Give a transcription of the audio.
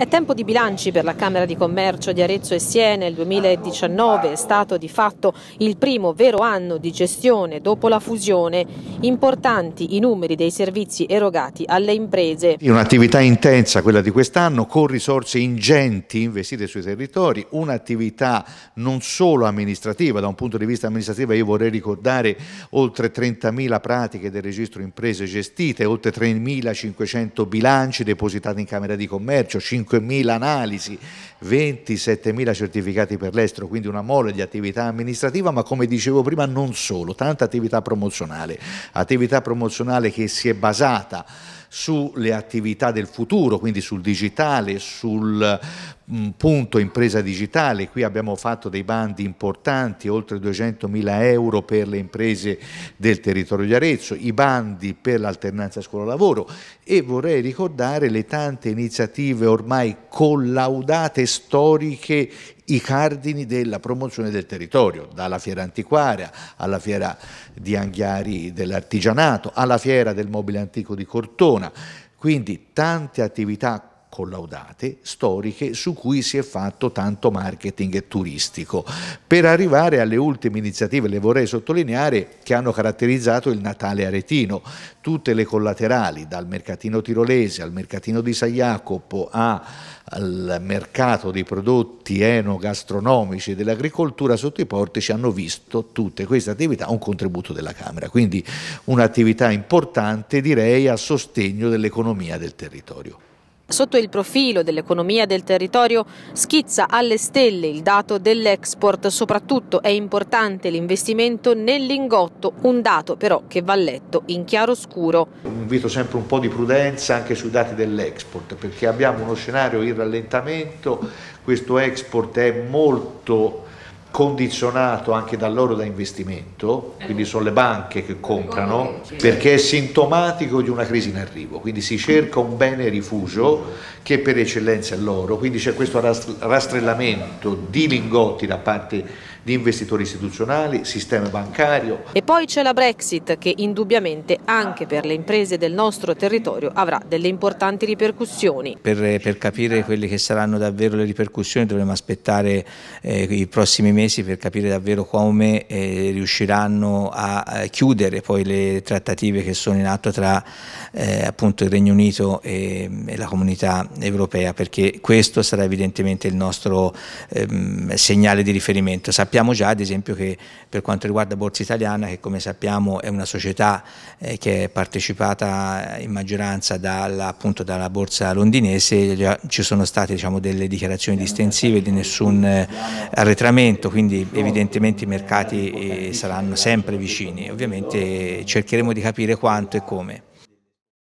È tempo di bilanci per la Camera di Commercio di Arezzo e Siena. Il 2019 è stato di fatto il primo vero anno di gestione dopo la fusione. Importanti i numeri dei servizi erogati alle imprese. Un'attività intensa quella di quest'anno con risorse ingenti investite sui territori, un'attività non solo amministrativa, da un punto di vista amministrativo io vorrei ricordare oltre 30.000 pratiche del registro imprese gestite, oltre 3.500 bilanci depositati in Camera di Commercio, 5 5.000 analisi, 27.000 certificati per l'estero, quindi una mole di attività amministrativa, ma come dicevo prima non solo, tanta attività promozionale, attività promozionale che si è basata sulle attività del futuro, quindi sul digitale, sul mm, punto impresa digitale, qui abbiamo fatto dei bandi importanti, oltre 200 mila euro per le imprese del territorio di Arezzo, i bandi per l'alternanza scuola-lavoro e vorrei ricordare le tante iniziative ormai collaudate, storiche, i cardini della promozione del territorio, dalla fiera antiquaria alla fiera di Anghiari dell'artigianato, alla fiera del mobile antico di Cortona, quindi tante attività collaudate, storiche, su cui si è fatto tanto marketing turistico. Per arrivare alle ultime iniziative, le vorrei sottolineare, che hanno caratterizzato il Natale aretino, tutte le collaterali, dal mercatino tirolese al mercatino di San Jacopo al mercato dei prodotti enogastronomici e dell'agricoltura sotto i portici hanno visto tutte queste attività un contributo della Camera, quindi un'attività importante direi a sostegno dell'economia del territorio. Sotto il profilo dell'economia del territorio schizza alle stelle il dato dell'export, soprattutto è importante l'investimento nell'ingotto, un dato però che va letto in chiaro scuro. Invito sempre un po' di prudenza anche sui dati dell'export perché abbiamo uno scenario in rallentamento, questo export è molto condizionato anche dall'oro da investimento, eh. quindi sono le banche che comprano, perché è sintomatico di una crisi in arrivo, quindi si cerca un bene rifugio che per eccellenza è l'oro, quindi c'è questo rastrellamento di lingotti da parte di investitori istituzionali, sistema bancario. E poi c'è la Brexit che indubbiamente anche per le imprese del nostro territorio avrà delle importanti ripercussioni. Per, per capire quelle che saranno davvero le ripercussioni dovremo aspettare eh, i prossimi mesi per capire davvero come eh, riusciranno a chiudere poi le trattative che sono in atto tra eh, appunto il Regno Unito e, e, la comunità europea perché questo sarà evidentemente il nostro ehm, segnale di riferimento. Sappiamo sappiamo già ad esempio che per quanto riguarda Borsa Italiana, che come sappiamo è una società eh, che è partecipata in maggioranza dalla, appunto, dalla Borsa londinese, ci sono state diciamo, delle dichiarazioni distensive di nessun eh, arretramento, quindi evidentemente i mercati eh, saranno sempre vicini. Ovviamente eh, cercheremo di capire quanto e come.